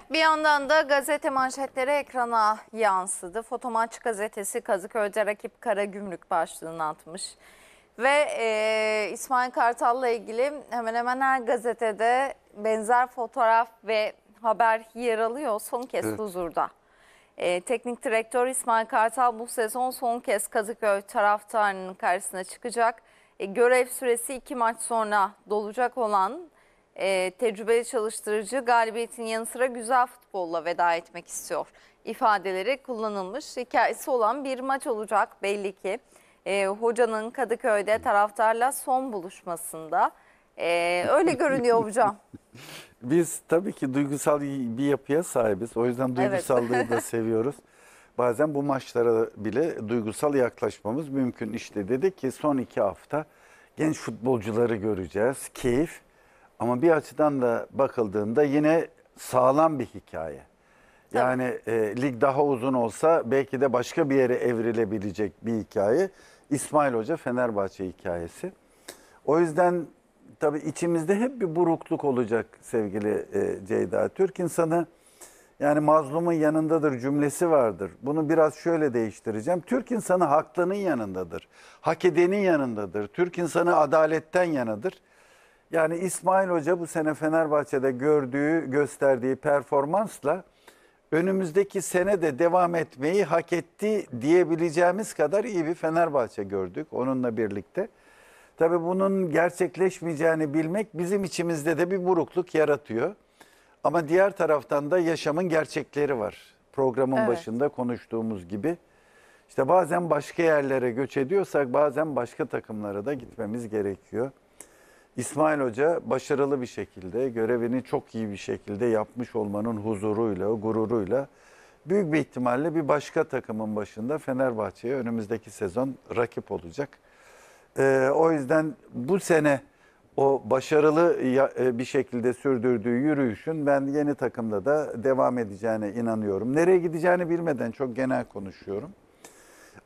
Evet bir yandan da gazete manşetleri ekrana yansıdı. Fotomaç gazetesi Kazıköy'de rakip kara gümrük başlığını atmış. Ve e, İsmail Kartal'la ilgili hemen hemen her gazetede benzer fotoğraf ve haber yer alıyor son kez evet. huzurda. E, teknik direktör İsmail Kartal bu sezon son kez Kazıköy taraftarının karşısına çıkacak. E, görev süresi iki maç sonra dolacak olan e, tecrübeli çalıştırıcı galibiyetin yanı sıra güzel futbolla veda etmek istiyor. Ifadeleri kullanılmış hikayesi olan bir maç olacak belli ki. E, hocanın Kadıköy'de taraftarla son buluşmasında e, öyle görünüyor hocam. Biz tabii ki duygusal bir yapıya sahibiz. O yüzden duygusallığı evet. da seviyoruz. Bazen bu maçlara bile duygusal yaklaşmamız mümkün. İşte dedik ki son iki hafta genç futbolcuları göreceğiz. Keyif ama bir açıdan da bakıldığında yine sağlam bir hikaye. Yani e, lig daha uzun olsa belki de başka bir yere evrilebilecek bir hikaye. İsmail Hoca Fenerbahçe hikayesi. O yüzden tabii içimizde hep bir burukluk olacak sevgili e, Ceyda. Türk insanı yani mazlumun yanındadır cümlesi vardır. Bunu biraz şöyle değiştireceğim. Türk insanı haklının yanındadır. Hak edenin yanındadır. Türk insanı adaletten yanadır. Yani İsmail Hoca bu sene Fenerbahçe'de gördüğü, gösterdiği performansla önümüzdeki sene de devam etmeyi hak etti diyebileceğimiz kadar iyi bir Fenerbahçe gördük onunla birlikte. Tabii bunun gerçekleşmeyeceğini bilmek bizim içimizde de bir burukluk yaratıyor. Ama diğer taraftan da yaşamın gerçekleri var. Programın evet. başında konuştuğumuz gibi. İşte bazen başka yerlere göç ediyorsak bazen başka takımlara da gitmemiz gerekiyor. İsmail Hoca başarılı bir şekilde görevini çok iyi bir şekilde yapmış olmanın huzuruyla, gururuyla büyük bir ihtimalle bir başka takımın başında Fenerbahçe'ye önümüzdeki sezon rakip olacak. Ee, o yüzden bu sene o başarılı e, bir şekilde sürdürdüğü yürüyüşün ben yeni takımda da devam edeceğine inanıyorum. Nereye gideceğini bilmeden çok genel konuşuyorum.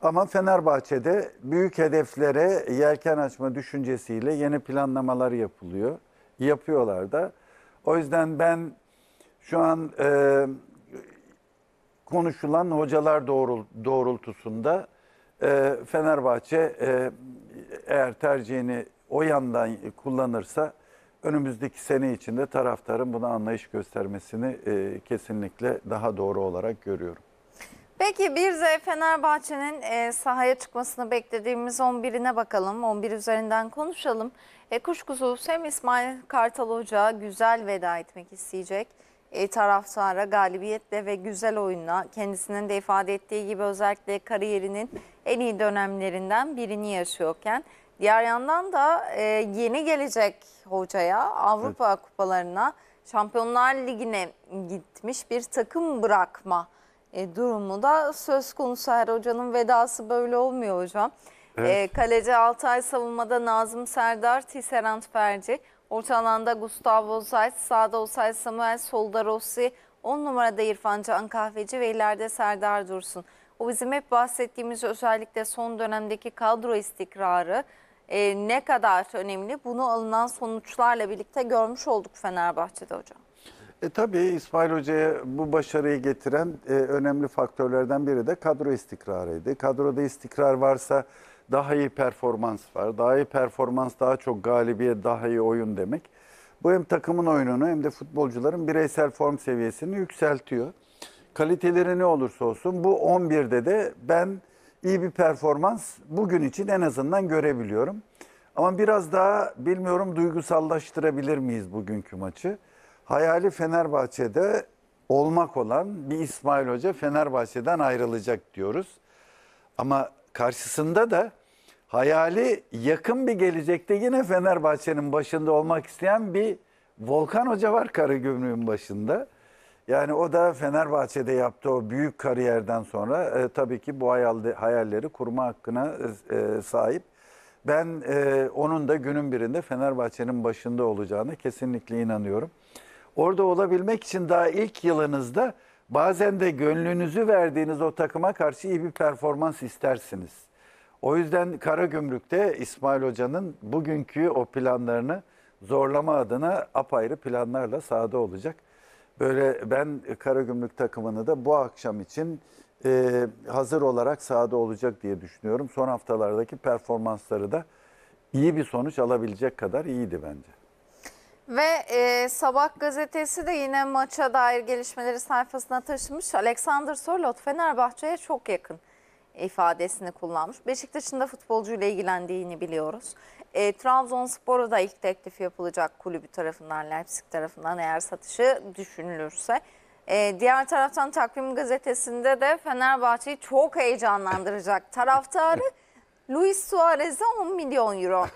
Ama Fenerbahçe'de büyük hedeflere yelken açma düşüncesiyle yeni planlamalar yapılıyor. Yapıyorlar da. O yüzden ben şu an e, konuşulan hocalar doğrul doğrultusunda e, Fenerbahçe e, eğer tercihini o yandan kullanırsa önümüzdeki sene içinde taraftarın buna anlayış göstermesini e, kesinlikle daha doğru olarak görüyorum. Peki bir de Fenerbahçe'nin e, sahaya çıkmasını beklediğimiz 11'ine bakalım. 11 üzerinden konuşalım. E, kuşkusuz hem İsmail Kartal Hoca güzel veda etmek isteyecek. E, taraftara galibiyetle ve güzel oyunla kendisinin de ifade ettiği gibi özellikle kariyerinin en iyi dönemlerinden birini yaşıyorken diğer yandan da e, yeni gelecek hocaya Avrupa evet. kupalarına Şampiyonlar Ligi'ne gitmiş bir takım bırakma e, durumu da söz konusu her hocanın vedası böyle olmuyor hocam. E, evet. kaleci Altay savunmada Nazım Serdar, Tisserand Ferci, orta alanda Gustavo Zayt, sağda Osay Samuel, solda Rossi, 10 numarada İrfan Can Kahveci ve ileride Serdar Dursun. O bizim hep bahsettiğimiz özellikle son dönemdeki kadro istikrarı e, ne kadar önemli bunu alınan sonuçlarla birlikte görmüş olduk Fenerbahçe'de hocam. E, tabii İsmail Hoca'ya bu başarıyı getiren e, önemli faktörlerden biri de kadro istikrarıydı. Kadroda istikrar varsa daha iyi performans var. Daha iyi performans daha çok galibiyet, daha iyi oyun demek. Bu hem takımın oyununu hem de futbolcuların bireysel form seviyesini yükseltiyor. Kaliteleri ne olursa olsun bu 11'de de ben iyi bir performans bugün için en azından görebiliyorum. Ama biraz daha bilmiyorum duygusallaştırabilir miyiz bugünkü maçı? hayali Fenerbahçe'de olmak olan bir İsmail Hoca Fenerbahçe'den ayrılacak diyoruz. Ama karşısında da hayali yakın bir gelecekte yine Fenerbahçe'nin başında olmak isteyen bir Volkan Hoca var Karagümrük'ün başında. Yani o da Fenerbahçe'de yaptığı o büyük kariyerden sonra e, tabii ki bu hayal, hayalleri kurma hakkına e, e, sahip. Ben e, onun da günün birinde Fenerbahçe'nin başında olacağına kesinlikle inanıyorum. Orada olabilmek için daha ilk yılınızda bazen de gönlünüzü verdiğiniz o takıma karşı iyi bir performans istersiniz. O yüzden Kara Karagümrük'te İsmail Hoca'nın bugünkü o planlarını zorlama adına apayrı planlarla sahada olacak. Böyle ben Kara Gümrük takımını da bu akşam için e, hazır olarak sahada olacak diye düşünüyorum. Son haftalardaki performansları da iyi bir sonuç alabilecek kadar iyiydi bence. Ve e, Sabah gazetesi de yine maça dair gelişmeleri sayfasına taşımış. Alexander Sörloth Fenerbahçe'ye çok yakın ifadesini kullanmış. Beşiktaş'ın da futbolcuyla ilgilendiğini biliyoruz. E, Trabzonspor'a da ilk teklif yapılacak kulübü tarafından, Leipzig tarafından eğer satışı düşünülürse. E, diğer taraftan Takvim Gazetesi'nde de Fenerbahçe'yi çok heyecanlandıracak taraftarı Luis Suarez'e 10 milyon euro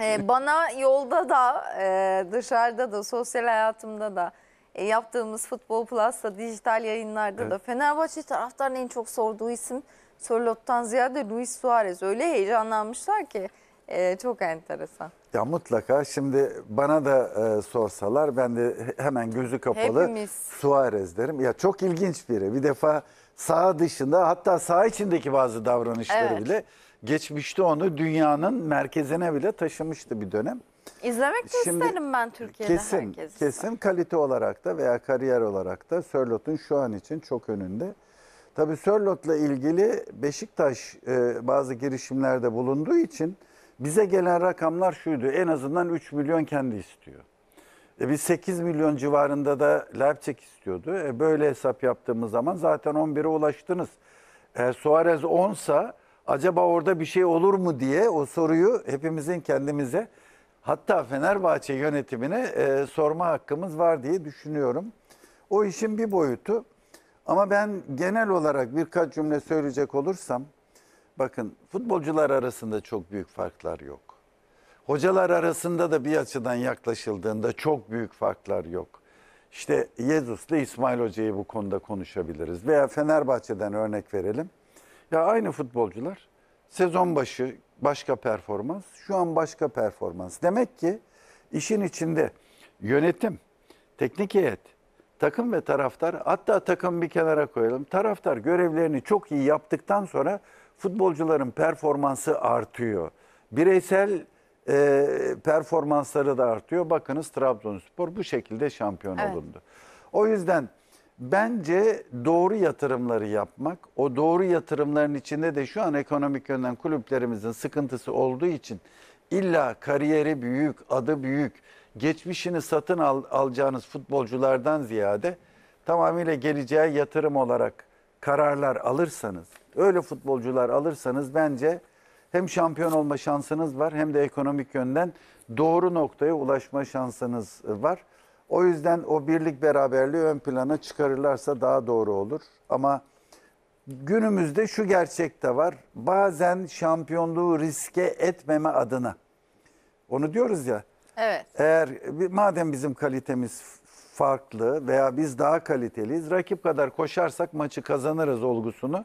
e, bana yolda da e, dışarıda da sosyal hayatımda da e, yaptığımız Futbol Plus'ta dijital yayınlarda evet. da Fenerbahçe taraftarının en çok sorduğu isim Sörlot'tan ziyade Luis Suarez. Öyle heyecanlanmışlar ki e, çok enteresan. Ya mutlaka şimdi bana da e, sorsalar ben de hemen gözü kapalı Hepimiz. Suarez derim. Ya çok ilginç biri. Bir defa sağ dışında hatta sağ içindeki bazı davranışları evet. bile geçmişte onu dünyanın merkezine bile taşımıştı bir dönem. İzlemek de Şimdi, isterim ben Türkiye'de kesin, herkes. Kesin kalite olarak da veya kariyer olarak da Sörlot'un şu an için çok önünde. Tabii Sörlot'la ilgili Beşiktaş e, bazı girişimlerde bulunduğu için bize gelen rakamlar şuydu. En azından 3 milyon kendi istiyor. E biz 8 milyon civarında da Leipzig istiyordu. E böyle hesap yaptığımız zaman zaten 11'e ulaştınız. Eğer Suarez 10 acaba orada bir şey olur mu diye o soruyu hepimizin kendimize hatta Fenerbahçe yönetimine e, sorma hakkımız var diye düşünüyorum. O işin bir boyutu. Ama ben genel olarak birkaç cümle söyleyecek olursam bakın futbolcular arasında çok büyük farklar yok. Hocalar arasında da bir açıdan yaklaşıldığında çok büyük farklar yok. İşte Yezus'la İsmail Hoca'yı bu konuda konuşabiliriz. Veya Fenerbahçe'den örnek verelim. Ya aynı futbolcular sezon başı başka performans, şu an başka performans. Demek ki işin içinde yönetim, teknik heyet, takım ve taraftar hatta takım bir kenara koyalım. Taraftar görevlerini çok iyi yaptıktan sonra futbolcuların performansı artıyor. Bireysel e, performansları da artıyor. Bakınız Trabzonspor bu şekilde şampiyon evet. olundu. O yüzden Bence doğru yatırımları yapmak, o doğru yatırımların içinde de şu an ekonomik yönden kulüplerimizin sıkıntısı olduğu için illa kariyeri büyük, adı büyük, geçmişini satın al, alacağınız futbolculardan ziyade tamamıyla geleceğe yatırım olarak kararlar alırsanız, öyle futbolcular alırsanız bence hem şampiyon olma şansınız var hem de ekonomik yönden doğru noktaya ulaşma şansınız var. O yüzden o birlik beraberliği ön plana çıkarırlarsa daha doğru olur. Ama günümüzde şu gerçek de var. Bazen şampiyonluğu riske etmeme adına. Onu diyoruz ya. Evet. Eğer madem bizim kalitemiz farklı veya biz daha kaliteliyiz. Rakip kadar koşarsak maçı kazanırız olgusunu.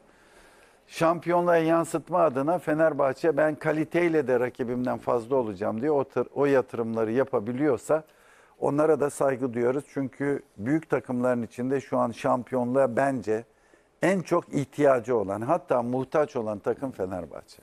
Şampiyonluğa yansıtma adına Fenerbahçe ben kaliteyle de rakibimden fazla olacağım diye o, o yatırımları yapabiliyorsa Onlara da saygı duyuyoruz. Çünkü büyük takımların içinde şu an şampiyonluğa bence en çok ihtiyacı olan hatta muhtaç olan takım Fenerbahçe.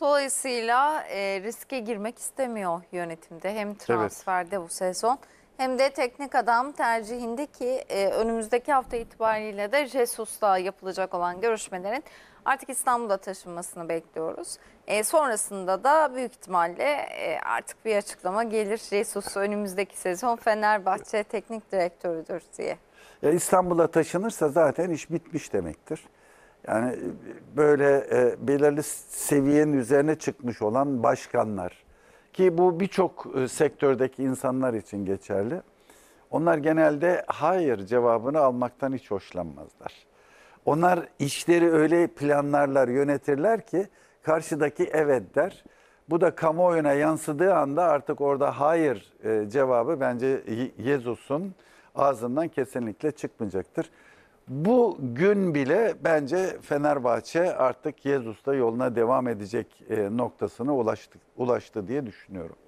Dolayısıyla e, riske girmek istemiyor yönetimde hem transferde evet. bu sezon hem de teknik adam tercihindeki e, önümüzdeki hafta itibariyle de Jesus'la yapılacak olan görüşmelerin artık İstanbul'a taşınmasını bekliyoruz. E, sonrasında da büyük ihtimalle e, artık bir açıklama gelir. Jesus önümüzdeki sezon Fenerbahçe teknik direktörüdür diye. Ya İstanbul'a taşınırsa zaten iş bitmiş demektir. Yani böyle e, belirli seviyenin üzerine çıkmış olan başkanlar, ki bu birçok e, sektördeki insanlar için geçerli. Onlar genelde hayır cevabını almaktan hiç hoşlanmazlar. Onlar işleri öyle planlarlar, yönetirler ki karşıdaki evet der. Bu da kamuoyuna yansıdığı anda artık orada hayır e, cevabı bence Yezus'un ağzından kesinlikle çıkmayacaktır. Bu gün bile bence Fenerbahçe artık Yezus'ta yoluna devam edecek e, noktasına ulaştı, ulaştı diye düşünüyorum.